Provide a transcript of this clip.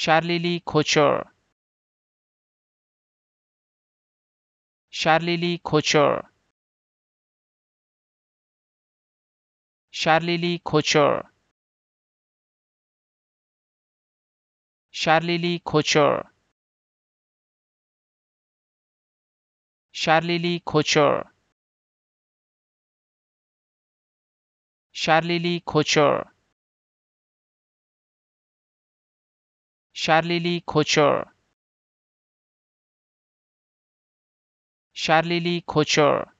Sharlili Kocher. Sharlili Kocher. Sharlili Kocher. Sharlili Kocher. Sharlili Kocher. Sharlili Kocher. Charlie Lee Kocher. Charlie Lee Kocher.